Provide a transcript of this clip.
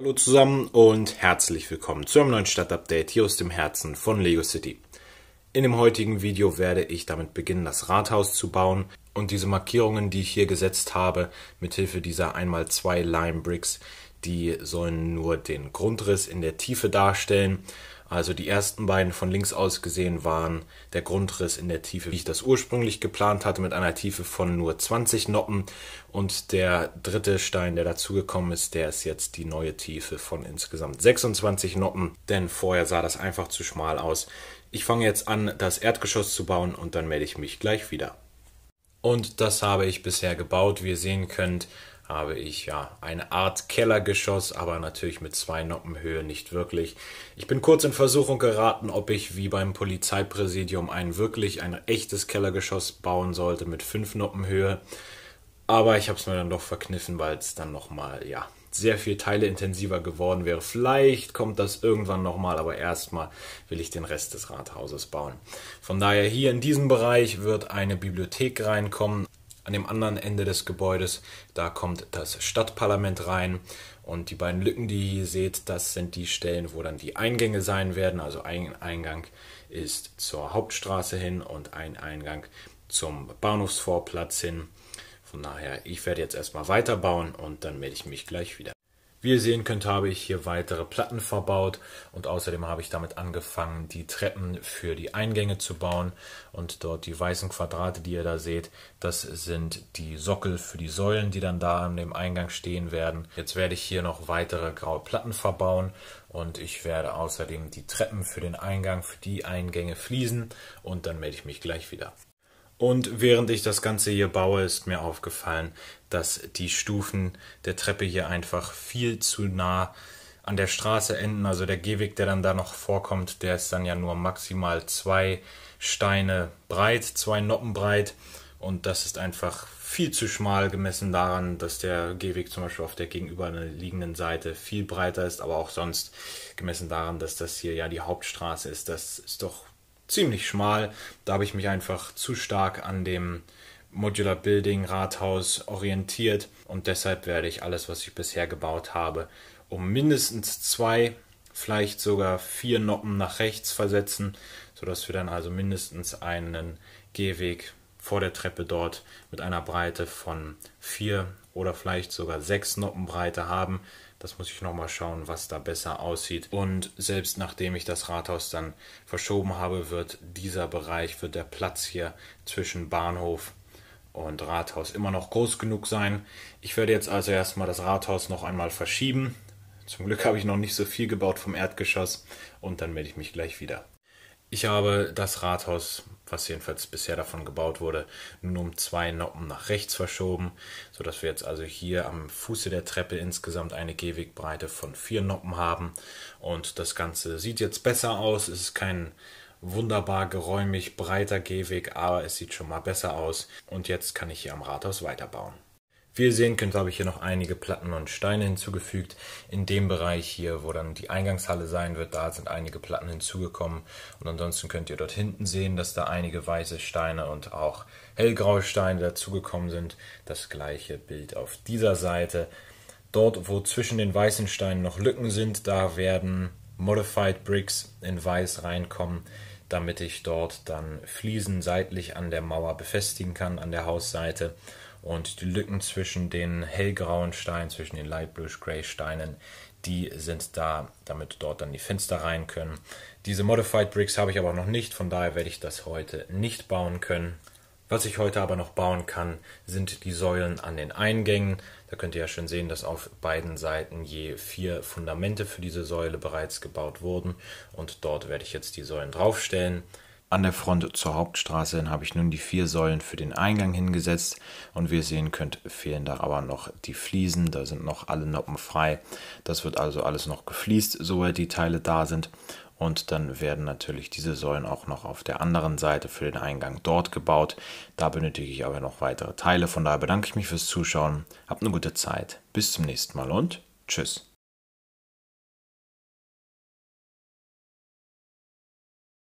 Hallo zusammen und herzlich willkommen zu einem neuen Stadtupdate hier aus dem Herzen von Lego City. In dem heutigen Video werde ich damit beginnen, das Rathaus zu bauen und diese Markierungen, die ich hier gesetzt habe, mithilfe dieser einmal zwei Lime Bricks, die sollen nur den Grundriss in der Tiefe darstellen also die ersten beiden von links aus gesehen waren der Grundriss in der Tiefe, wie ich das ursprünglich geplant hatte, mit einer Tiefe von nur 20 Noppen. Und der dritte Stein, der dazugekommen ist, der ist jetzt die neue Tiefe von insgesamt 26 Noppen, denn vorher sah das einfach zu schmal aus. Ich fange jetzt an, das Erdgeschoss zu bauen und dann melde ich mich gleich wieder. Und das habe ich bisher gebaut. Wie ihr sehen könnt, habe ich ja eine Art Kellergeschoss, aber natürlich mit zwei Noppenhöhe nicht wirklich. Ich bin kurz in Versuchung geraten, ob ich wie beim Polizeipräsidium ein wirklich ein echtes Kellergeschoss bauen sollte mit fünf Noppenhöhe. Aber ich habe es mir dann doch verkniffen, weil es dann nochmal, ja, sehr viel Teile intensiver geworden wäre. Vielleicht kommt das irgendwann nochmal, aber erstmal will ich den Rest des Rathauses bauen. Von daher hier in diesem Bereich wird eine Bibliothek reinkommen, an dem anderen Ende des Gebäudes, da kommt das Stadtparlament rein. Und die beiden Lücken, die ihr hier seht, das sind die Stellen, wo dann die Eingänge sein werden. Also ein Eingang ist zur Hauptstraße hin und ein Eingang zum Bahnhofsvorplatz hin. Von daher, ich werde jetzt erstmal weiterbauen und dann melde ich mich gleich wieder. Wie ihr sehen könnt, habe ich hier weitere Platten verbaut und außerdem habe ich damit angefangen, die Treppen für die Eingänge zu bauen und dort die weißen Quadrate, die ihr da seht, das sind die Sockel für die Säulen, die dann da an dem Eingang stehen werden. Jetzt werde ich hier noch weitere graue Platten verbauen und ich werde außerdem die Treppen für den Eingang, für die Eingänge fließen und dann melde ich mich gleich wieder. Und während ich das Ganze hier baue, ist mir aufgefallen, dass die Stufen der Treppe hier einfach viel zu nah an der Straße enden. Also der Gehweg, der dann da noch vorkommt, der ist dann ja nur maximal zwei Steine breit, zwei Noppen breit. Und das ist einfach viel zu schmal gemessen daran, dass der Gehweg zum Beispiel auf der gegenüberliegenden Seite viel breiter ist, aber auch sonst gemessen daran, dass das hier ja die Hauptstraße ist. Das ist doch ziemlich schmal. Da habe ich mich einfach zu stark an dem Modular Building Rathaus orientiert und deshalb werde ich alles, was ich bisher gebaut habe, um mindestens zwei, vielleicht sogar vier Noppen nach rechts versetzen, sodass wir dann also mindestens einen Gehweg vor der Treppe dort mit einer Breite von vier oder vielleicht sogar sechs Noppen Breite haben, das muss ich nochmal schauen, was da besser aussieht. Und selbst nachdem ich das Rathaus dann verschoben habe, wird dieser Bereich, wird der Platz hier zwischen Bahnhof und Rathaus immer noch groß genug sein. Ich werde jetzt also erstmal das Rathaus noch einmal verschieben. Zum Glück habe ich noch nicht so viel gebaut vom Erdgeschoss und dann melde ich mich gleich wieder. Ich habe das Rathaus, was jedenfalls bisher davon gebaut wurde, nun um zwei Noppen nach rechts verschoben, sodass wir jetzt also hier am Fuße der Treppe insgesamt eine Gehwegbreite von vier Noppen haben. Und das Ganze sieht jetzt besser aus. Es ist kein wunderbar geräumig breiter Gehweg, aber es sieht schon mal besser aus. Und jetzt kann ich hier am Rathaus weiterbauen. Wie ihr sehen könnt, habe ich hier noch einige Platten und Steine hinzugefügt. In dem Bereich hier, wo dann die Eingangshalle sein wird, da sind einige Platten hinzugekommen. Und ansonsten könnt ihr dort hinten sehen, dass da einige weiße Steine und auch hellgraue Steine dazugekommen sind. Das gleiche Bild auf dieser Seite. Dort, wo zwischen den weißen Steinen noch Lücken sind, da werden Modified Bricks in weiß reinkommen, damit ich dort dann Fliesen seitlich an der Mauer befestigen kann, an der Hausseite und die Lücken zwischen den hellgrauen Steinen, zwischen den Light Blue Gray Steinen, die sind da, damit dort dann die Fenster rein können. Diese Modified Bricks habe ich aber noch nicht, von daher werde ich das heute nicht bauen können. Was ich heute aber noch bauen kann, sind die Säulen an den Eingängen. Da könnt ihr ja schon sehen, dass auf beiden Seiten je vier Fundamente für diese Säule bereits gebaut wurden. Und dort werde ich jetzt die Säulen draufstellen. An der Front zur Hauptstraße habe ich nun die vier Säulen für den Eingang hingesetzt und wie ihr sehen könnt, fehlen da aber noch die Fliesen, da sind noch alle Noppen frei. Das wird also alles noch gefliest, soweit die Teile da sind und dann werden natürlich diese Säulen auch noch auf der anderen Seite für den Eingang dort gebaut. Da benötige ich aber noch weitere Teile, von daher bedanke ich mich fürs Zuschauen, habt eine gute Zeit, bis zum nächsten Mal und tschüss.